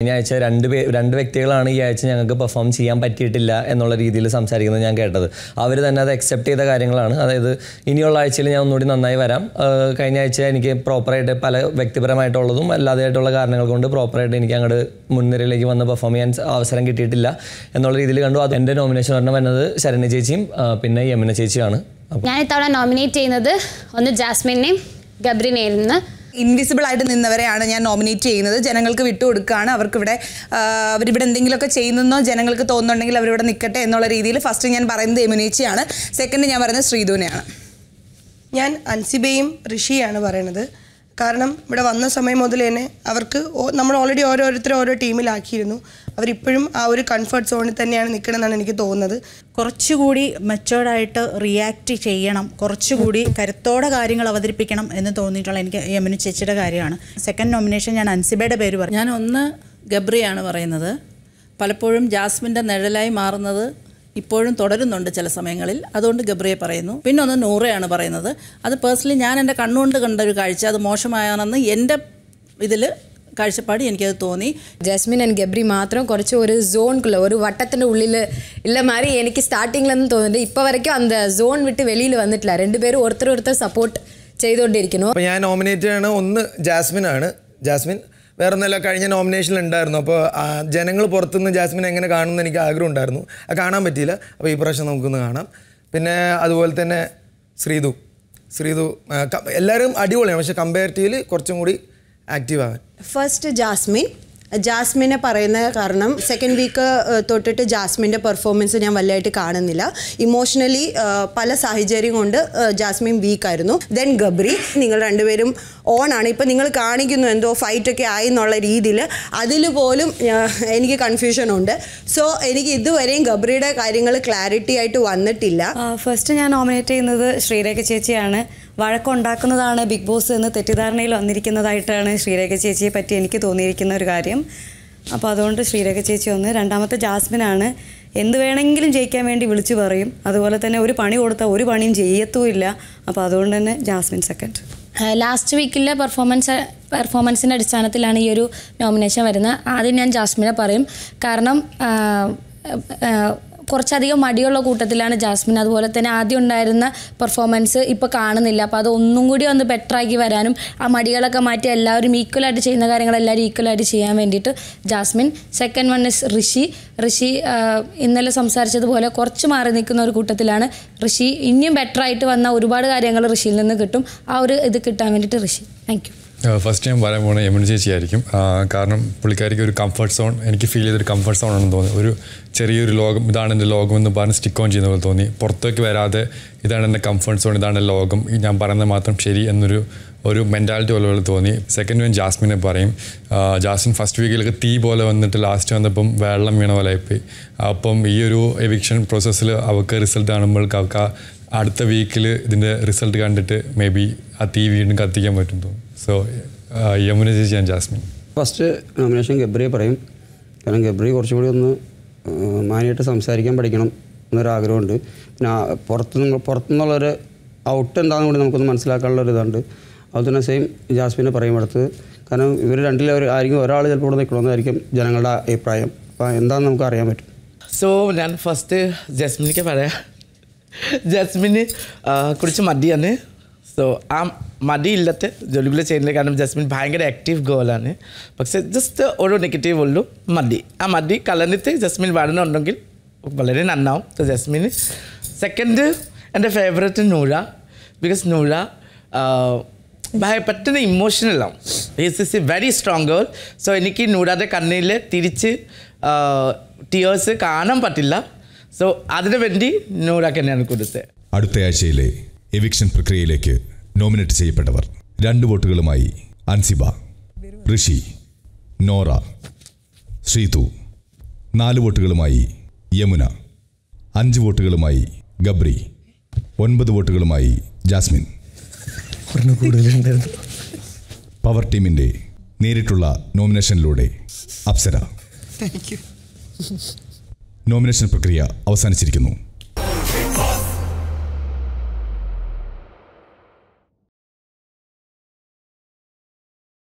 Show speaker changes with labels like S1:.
S1: കഴിഞ്ഞ ആഴ്ച രണ്ട് പേ രണ്ട് വ്യക്തികളാണ് ഈ ആഴ്ച ഞങ്ങൾക്ക് പെർഫോം ചെയ്യാൻ പറ്റിയിട്ടില്ല എന്നുള്ള രീതിയിൽ സംസാരിക്കുന്നത് ഞാൻ കേട്ടത് അവർ തന്നെ അത് അക്സെപ്റ്റ് ചെയ്ത കാര്യങ്ങളാണ് അതായത് ഇനിയുള്ള ആഴ്ചയിൽ ഞാൻ ഒന്നുകൂടി നന്നായി വരാം കഴിഞ്ഞ ആഴ്ച എനിക്ക് പ്രോപ്പറായിട്ട് പല വ്യക്തിപരമായിട്ടുള്ളതും അല്ലാതെയായിട്ടുള്ള കാരണങ്ങൾ കൊണ്ട് പ്രോപ്പറായിട്ട് എനിക്ക് അങ്ങോട്ട് മുൻനിരയിലേക്ക് വന്ന് പെർഫോം ചെയ്യാൻ അവസരം കിട്ടിയിട്ടില്ല എന്നുള്ള രീതിയിൽ കണ്ടു അത് എൻ്റെ നോമിനേഷൻ പറഞ്ഞ വന്നത് ശരണ്യ ചേച്ചിയും പിന്നെ യമുന ചേച്ചിയാണ്
S2: ഞാൻ ഇത്തവണ നോമിനേറ്റ് ചെയ്യുന്നത് ഒന്ന് ജാസ്മിനെയും ഗബ്രിനെയും ഇൻവിസിബിൾ ആയിട്ട് നിന്നവരെയാണ് ഞാൻ നോമിനേറ്റ് ചെയ്യുന്നത് ജനങ്ങൾക്ക് വിട്ടുകൊടുക്കുകയാണ് അവർക്കിവിടെ അവരിവിടെ എന്തെങ്കിലുമൊക്കെ ചെയ്യുന്നെന്നോ ജനങ്ങൾക്ക് തോന്നുന്നുണ്ടെങ്കിൽ അവരിവിടെ നിൽക്കട്ടെ എന്നുള്ള രീതിയിൽ ഫസ്റ്റ് ഞാൻ പറയുന്നത് എമുനേച്ചിയാണ് സെക്കൻഡ് ഞാൻ പറയുന്നത് ശ്രീധുവിനെയാണ് ഞാൻ അൻസിബയും ഋഷിയാണ് പറയുന്നത് കാരണം ഇവിടെ വന്ന സമയം മുതൽ തന്നെ അവർക്ക് നമ്മൾ ഓൾറെഡി ഓരോരുത്തരെ ഓരോ ടീമിലാക്കിയിരുന്നു അവരിപ്പോഴും ആ ഒരു കംഫർട്ട് സോണിൽ തന്നെയാണ് നിൽക്കണമെന്നാണ് എനിക്ക് തോന്നുന്നത് കുറച്ചുകൂടി മെച്ചേർഡായിട്ട് റിയാക്ട് ചെയ്യണം കുറച്ചുകൂടി കരുത്തോടെ കാര്യങ്ങൾ അവതരിപ്പിക്കണം എന്ന് തോന്നിയിട്ടുള്ള എനിക്ക് യമുന ചേച്ചിയുടെ കാര്യമാണ് സെക്കൻഡ് നോമിനേഷൻ ഞാൻ അൻസിബയുടെ പേര് പറഞ്ഞു ഞാൻ ഒന്ന് ഗബ്രിയാണ് പറയുന്നത് പലപ്പോഴും ജാസ്മിൻ്റെ നിഴലായി മാറുന്നത് ഇപ്പോഴും തുടരുന്നുണ്ട് ചില സമയങ്ങളിൽ അതുകൊണ്ട് ഗബ്രിയെ പറയുന്നു പിന്നെ ഒന്ന് നൂറയാണ് പറയുന്നത് അത് പേഴ്സണലി ഞാൻ എൻ്റെ കണ്ണുകൊണ്ട് കണ്ട ഒരു കാഴ്ച അത് മോശമായാണെന്ന് എൻ്റെ ഇതിൽ കാഴ്ചപ്പാട് എനിക്കത് തോന്നി ജസ്മിൻ ആൻഡ് ഗബ്രി മാത്രം കുറച്ച് ഒരു സോൺക്കുള്ള ഒരു വട്ടത്തിൻ്റെ ഉള്ളിൽ ഇല്ല മാറി എനിക്ക് സ്റ്റാർട്ടിങ്ങിലൊന്നും തോന്നുന്നു ഇപ്പോൾ വരയ്ക്കും അന്ത സോൺ വിട്ട് വെളിയിൽ വന്നിട്ടില്ല രണ്ടുപേരും ഒരുത്തരൊരുത്തർ സപ്പോർട്ട് ചെയ്തുകൊണ്ടിരിക്കുന്നു ഞാൻ നോമിനേറ്റ് ആണ് ഒന്ന് ജാസ്മിൻ ആണ് ജാസ്മിൻ വേറെ ഒന്നല്ല കഴിഞ്ഞ നോമിനേഷനിൽ ഉണ്ടായിരുന്നു അപ്പോൾ ജനങ്ങൾ പുറത്തുനിന്ന് ജാസ്മിൻ എങ്ങനെ കാണുമെന്ന് എനിക്ക് ആഗ്രഹം ഉണ്ടായിരുന്നു അത് കാണാൻ പറ്റിയില്ല അപ്പോൾ ഈ പ്രാവശ്യം നമുക്കൊന്ന് കാണാം പിന്നെ അതുപോലെ തന്നെ ശ്രീതു ശ്രീതു എല്ലാവരും അടിപൊളിയാണ് പക്ഷെ കമ്പാരിറ്റീവിൽ കുറച്ചും കൂടി ആക്റ്റീവ് ആവാൻ ഫസ്റ്റ് ജാസ്മിൻ ജാസ്മിനെ പറയുന്ന കാരണം സെക്കൻഡ് വീക്ക് തൊട്ടിട്ട് ജാസ്മിൻ്റെ പെർഫോമൻസ് ഞാൻ വലിയായിട്ട് കാണുന്നില്ല ഇമോഷണലി പല സാഹചര്യം കൊണ്ട് ജാസ്മിൻ വീക്കായിരുന്നു ദെൻ ഗബ്രി നിങ്ങൾ രണ്ടുപേരും ഓൺ ആണ് ഇപ്പം നിങ്ങൾ കാണിക്കുന്നു എന്തോ ഫൈറ്റൊക്കെ ആയി എന്നുള്ള രീതിയിൽ അതിൽ പോലും എനിക്ക് കൺഫ്യൂഷൻ ഉണ്ട് സോ എനിക്ക് ഇതുവരെയും ഗബ്രിയുടെ കാര്യങ്ങൾ ക്ലാരിറ്റി ആയിട്ട്
S1: വന്നിട്ടില്ല ഫസ്റ്റ് ഞാൻ നോമിനേറ്റ് ചെയ്യുന്നത് ശ്രീരേഖ ചേച്ചിയാണ് വഴക്കുണ്ടാക്കുന്നതാണ് ബിഗ് ബോസ് എന്ന് തെറ്റിദ്ധാരണയിൽ വന്നിരിക്കുന്നതായിട്ടാണ് ശ്രീരേഖ ചേച്ചിയെ പറ്റി എനിക്ക് തോന്നിയിരിക്കുന്ന ഒരു കാര്യം അപ്പോൾ അതുകൊണ്ട് ശ്രീരേഖ ചേച്ചി ഒന്ന് രണ്ടാമത്തെ ജാസ്മിനാണ് എന്ത് വേണമെങ്കിലും ജയിക്കാൻ വേണ്ടി വിളിച്ചു പറയും അതുപോലെ തന്നെ ഒരു പണി കൊടുത്താൽ ഒരു പണിയും ചെയ്യത്തുമില്ല അപ്പോൾ അതുകൊണ്ട് തന്നെ ജാസ്മിൻ സെക്കൻഡ്
S2: ലാസ്റ്റ് വീക്കിലെ പെർഫോമൻസ് പെർഫോമൻസിൻ്റെ അടിസ്ഥാനത്തിലാണ് ഈ ഒരു നോമിനേഷൻ വരുന്നത് ആദ്യം ഞാൻ ജാസ്മിനെ പറയും കാരണം കുറച്ചധികം മടിയുള്ള കൂട്ടത്തിലാണ് ജാസ്മിൻ അതുപോലെ തന്നെ ആദ്യം ഉണ്ടായിരുന്ന പെർഫോമൻസ് ഇപ്പോൾ കാണുന്നില്ല അപ്പോൾ അത് ഒന്നും കൂടി ഒന്ന് ബെറ്ററാക്കി വരാനും ആ മടികളൊക്കെ മാറ്റി എല്ലാവരും ഈക്വലായിട്ട് ചെയ്യുന്ന കാര്യങ്ങൾ എല്ലാവരും ഈക്വലായിട്ട് ചെയ്യാൻ വേണ്ടിയിട്ട് Jasmin second one is Rishi Rishi ഇന്നലെ സംസാരിച്ചതുപോലെ കുറച്ച് മാറി നിൽക്കുന്ന ഒരു കൂട്ടത്തിലാണ് ഋഷി ഇനിയും ബെറ്ററായിട്ട് വന്ന ഒരുപാട് കാര്യങ്ങൾ ഋഷിയിൽ നിന്ന് കിട്ടും ആ ഒരു ഇത് കിട്ടാൻ വേണ്ടിയിട്ട് ഋഷി താങ്ക്
S1: ഫസ്റ്റ് ടൈം പറയാൻ പോകുന്നത് യമൻ ചേച്ചിയായിരിക്കും കാരണം പുള്ളിക്കാരിക്ക് ഒരു കംഫർട്ട് സോൺ എനിക്ക് ഫീൽ ചെയ്തൊരു കംഫർട്ട് സോൺ ആണെന്ന് തോന്നി ഒരു ചെറിയൊരു ലോകം ഇതാണ് എൻ്റെ ലോകം എന്ന് പറഞ്ഞ് സ്റ്റിക്ക് ഓൺ ചെയ്യുന്ന പോലെ തോന്നി പുറത്തേക്ക് വരാതെ ഇതാണ് എൻ്റെ കംഫർട്ട് സോൺ ഇതാണ് ലോകം ഞാൻ പറയുന്നത് മാത്രം ശരി എന്നൊരു ഒരു മെൻറ്റാലിറ്റി പോലെ തോന്നി സെക്കൻഡ് ഞാൻ ജാസ്മിനെ പറയും ജാസ്മിൻ ഫസ്റ്റ് വീക്കിലൊക്കെ തീ പോലെ വന്നിട്ട് ലാസ്റ്റ് വന്നപ്പം വെള്ളം വീണ പോലെ ആയിപ്പോയി അപ്പം ഈ ഒരു എവിക്ഷൻ പ്രോസസ്സിൽ അവൾക്ക് റിസൾട്ട് കാണുമ്പോൾ അവൾക്ക് അടുത്ത വീക്കിൽ ഇതിൻ്റെ റിസൾട്ട് കണ്ടിട്ട് മേ ബി ആ തീ വീണ്ടും കത്തിക്കാൻ പറ്റും തോന്നും സോ യമുന ചേച്ചി ആൻഡ് ജാസ്മിൻ
S2: ഫസ്റ്റ് നോമിനേഷൻ ഗബ്രിയെ പറയും കാരണം ഗബ്രി കുറച്ചുകൂടി ഒന്ന് മാനിയായിട്ട് സംസാരിക്കാൻ പഠിക്കണം എന്നൊരാഗ്രഹമുണ്ട് പിന്നെ പുറത്തു നിന്ന് പുറത്തുനിന്നുള്ളൊരു ഔട്ട് എന്താണെന്ന് കൂടി നമുക്കൊന്ന് മനസ്സിലാക്കാനുള്ള ഒരു ഇതുണ്ട് അതുപോലെ തന്നെ സെയിം ജാസ്മിനെ പറയും അടുത്ത് കാരണം ഇവർ രണ്ടിലെ ഒരു ആയിരിക്കും ഒരാൾ ചിലപ്പോൾ കൂടെ നിൽക്കണമെന്നായിരിക്കും ജനങ്ങളുടെ അഭിപ്രായം അപ്പോൾ എന്താണെന്ന് നമുക്ക് അറിയാൻ പറ്റും സോ ഞാൻ ഫസ്റ്റ് ജാസ്മിനിക്ക് പറയാം ജസ്മിന് കുറിച്ച് മടിയാണ് സോ ആ മടി ഇല്ലാത്ത ജോലികൾ ചെയ്യുന്നില്ല കാരണം ജസ്മിൻ ഭയങ്കര ആക്റ്റീവ് ഗേളാണ് പക്ഷേ ജസ്റ്റ് ഓരോ നെഗറ്റീവ് ഉള്ളൂ മടി ആ മടി കളഞ്ഞിട്ട് ജസ്മിൻ വളരുന്നുണ്ടെങ്കിൽ വളരെ നന്നാവും സോ ജസ്മിന് സെക്കൻഡ് എൻ്റെ ഫേവററ്റ് നൂഴ ബിക്കോസ് നൂഴ ഭയ പെട്ടെന്ന് ഇമോഷണലാവും is is a very strong girl so എനിക്ക് നൂടാതെ കണ്ണിൽ തിരിച്ച് ടിയേഴ്സ് കാണാൻ പറ്റില്ല സോ അതിനു വേണ്ടി നൂറാക്ക് തന്നെയാണ് കൊടുത്തത്
S1: ആഴ്ചയിലെ എവിക്ഷൻ പ്രക്രിയയിലേക്ക് നോമിനേറ്റ് ചെയ്യപ്പെട്ടവർ രണ്ട് വോട്ടുകളുമായി അൻസിബ ഋഷി നോറ ശ്രീതു നാല് വോട്ടുകളുമായി യമുന അഞ്ച് വോട്ടുകളുമായി ഗബ്രി ഒൻപത് വോട്ടുകളുമായി ജാസ്മിൻ പവർ ടീമിൻ്റെ നേരിട്ടുള്ള നോമിനേഷനിലൂടെ അപ്സര താങ്ക് യു നോമിനേഷൻ പ്രക്രിയ അവസാനിച്ചിരിക്കുന്നു